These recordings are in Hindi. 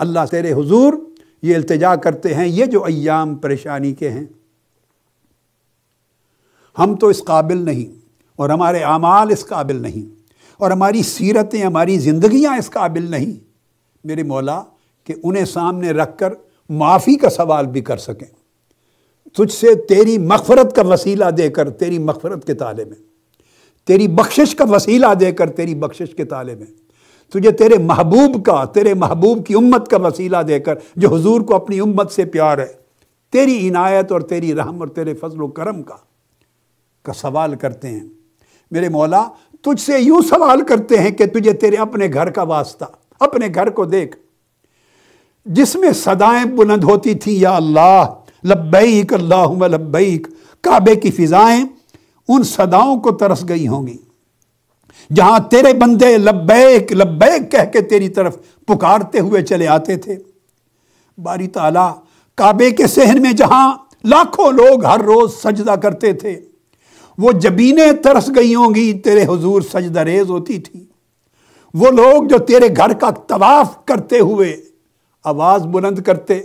अल्लाह तेरे हुजूर ये अल्तजा करते हैं ये जो अयाम परेशानी के हैं हम तो इस काबिल नहीं और हमारे अमाल इस काबिल नहीं और हमारी सीरतें हमारी जिंदगियां इस काबिल नहीं मेरे मौला कि उन्हें सामने रख कर माफ़ी का सवाल भी कर सकें तुझसे तेरी मगफरत का वसीला देकर तेरी मगफरत के ताले में तेरी बख्शिश का वसीला देकर तेरी बख्शिश के ताले में तुझे तेरे महबूब का तेरे महबूब की उम्मत का वसीला देकर जो हजूर को अपनी उम्मत से प्यार है तेरी इनायत और तेरी रहम और तेरे फजल करम का का सवाल करते हैं मेरे मौला तुझसे यूं सवाल करते हैं कि तुझे तेरे अपने घर का वास्ता अपने घर को देख जिसमें सदाएं बुलंद होती थी या अल्लाह लब्बैक अल्लाह लब्बैक काबे की फिजाएं उन सदाओं को तरस गई होंगी जहां तेरे बंदे लब्बैक लब्बैक कह के तेरी तरफ पुकारते हुए चले आते थे बारी ताला काबे के सहन में जहां लाखों लोग हर रोज सजदा करते थे वो जबीने तरस गई होंगी तेरे हुजूर सजदा रेज होती थी वो लोग जो तेरे घर का तवाफ करते हुए आवाज बुलंद करते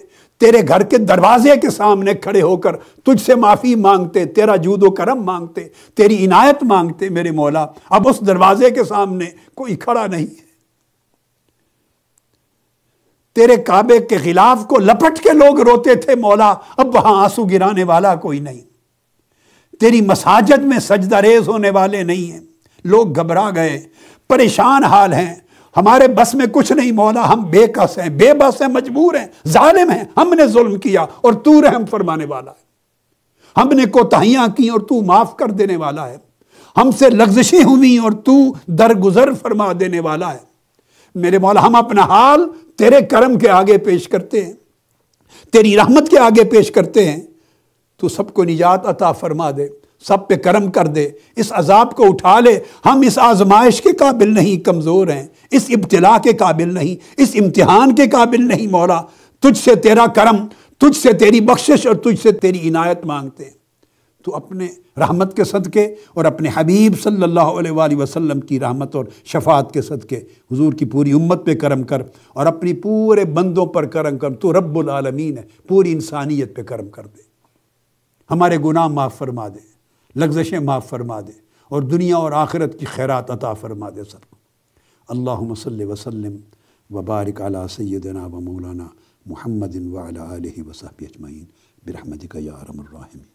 तेरे घर के दरवाजे के सामने खड़े होकर तुझसे माफ़ी मांगते तेरा जूदो करम मांगते तेरी इनायत मांगते मेरे मौला अब उस दरवाजे के सामने कोई खड़ा नहीं है तेरे काबे के खिलाफ को लपट के लोग रोते थे मौला अब वहां आंसू गिराने वाला कोई नहीं तेरी मसाजद में सजदारेज होने वाले नहीं हैं लोग घबरा गए परेशान हाल हैं हमारे बस में कुछ नहीं मौला हम बेकस हैं बेबस हैं मजबूर हैं जालिम हैं हमने जुल्म किया और तू रहम फरमाने वाला है हमने कोताहियाँ की और तू माफ़ कर देने वाला है हमसे लग्जशें हुई और तू दरगुजर फरमा देने वाला है मेरे मौला हम अपना हाल तेरे करम के आगे पेश करते हैं तेरी रहमत के आगे पेश करते हैं तू सबको निजात अता फरमा दे सब पे कर्म कर दे इस अजाब को उठा ले हम इस आजमाइश के काबिल नहीं कमज़ोर हैं इस इब्तला के काबिल नहीं इस इम्तिहान के काबिल नहीं मौला तुझसे तेरा करम तुझसे तेरी बख्शिश और तुझसे तेरी इनायत मांगते हैं तो अपने रहमत के सदक़े और अपने हबीब सल्लल्लाहु अलैहि वसल्लम की रहमत और शफात के सदक़े हुजूर की पूरी उम्मत पे करम कर और अपनी पूरे बंदों पर करम कर तो रब्बुल आलमीन है पूरी इंसानियत पे करम कर दे हमारे गुनाह माफ़ फरमा दे लग्जशें माफ़ फरमा दे और दुनिया और आखिरत की खैरात अता फरमा दे सर अल्लाह मसल वसलम वबारक अला सैदना व मौलाना महमदिन वाल वसहब अजमैन बिरहमदिका यारमरहमी